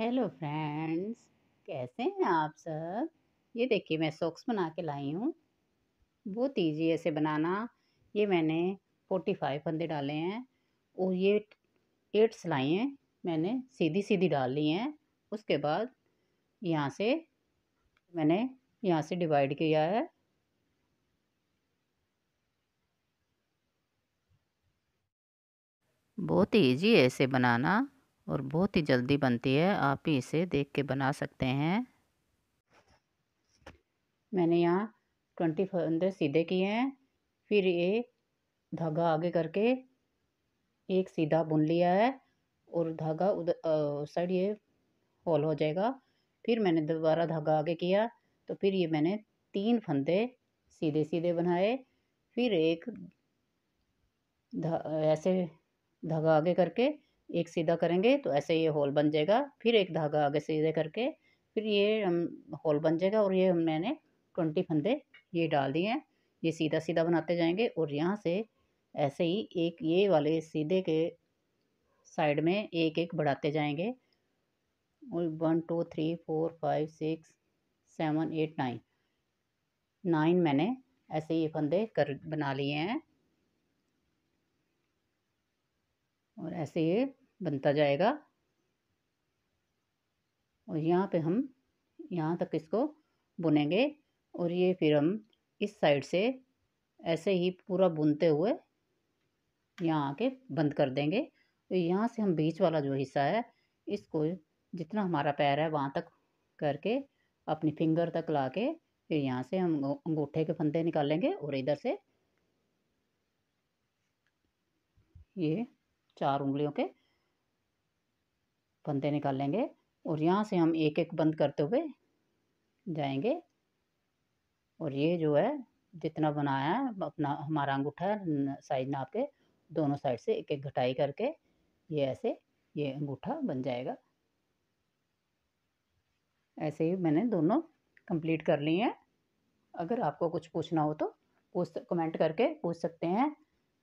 hello friends कैसे हैं आप सब ये देखिए मैं सॉक्स बना के लाई हूँ बहुत ईजी ऐसे बनाना ये मैंने फोर्टी फाइव फंदे डाले हैं और ये एट सिलाइएँ मैंने सीधी सीधी डाल ली हैं उसके बाद यहाँ से मैंने यहाँ से डिवाइड किया है बहुत ईजी ऐसे बनाना और बहुत ही जल्दी बनती है आप ही इसे देख के बना सकते हैं मैंने यहाँ ट्वेंटी फंदे सीधे किए हैं फिर ये धागा आगे करके एक सीधा बुन लिया है और धागा उधर साइड ये हॉल हो जाएगा फिर मैंने दोबारा धागा आगे किया तो फिर ये मैंने तीन फंदे सीधे सीधे बनाए फिर एक ऐसे धागा आगे करके एक सीधा करेंगे तो ऐसे ये होल बन जाएगा फिर एक धागा आगे सीधे करके फिर ये हम होल बन जाएगा और ये मैंने ट्वेंटी फंदे ये डाल दिए हैं ये सीधा सीधा बनाते जाएंगे और यहाँ से ऐसे ही एक ये वाले सीधे के साइड में एक एक बढ़ाते जाएंगे और one two three four five six seven eight nine nine मैंने ऐसे ये फंदे कर बना लिए हैं ऐसे ये बनता जाएगा और यहाँ पे हम यहाँ तक इसको बुनेंगे और ये फिर हम इस साइड से ऐसे ही पूरा बुनते हुए यहाँ आके बंद कर देंगे तो यहाँ से हम बीच वाला जो हिस्सा है इसको जितना हमारा पैर है वहाँ तक करके अपनी फिंगर तक ला के फिर यहाँ से हम अंगूठे के फंदे निकालेंगे और इधर से ये चार उंगलियों के फंदे निकाल लेंगे और यहाँ से हम एक एक बंद करते हुए जाएंगे और ये जो है जितना बनाया है अपना हमारा अंगूठा साइज नाप के दोनों साइड से एक एक घटाई करके ये ऐसे ये अंगूठा बन जाएगा ऐसे ही मैंने दोनों कंप्लीट कर ली हैं अगर आपको कुछ पूछना हो तो पूछ कमेंट करके पूछ सकते हैं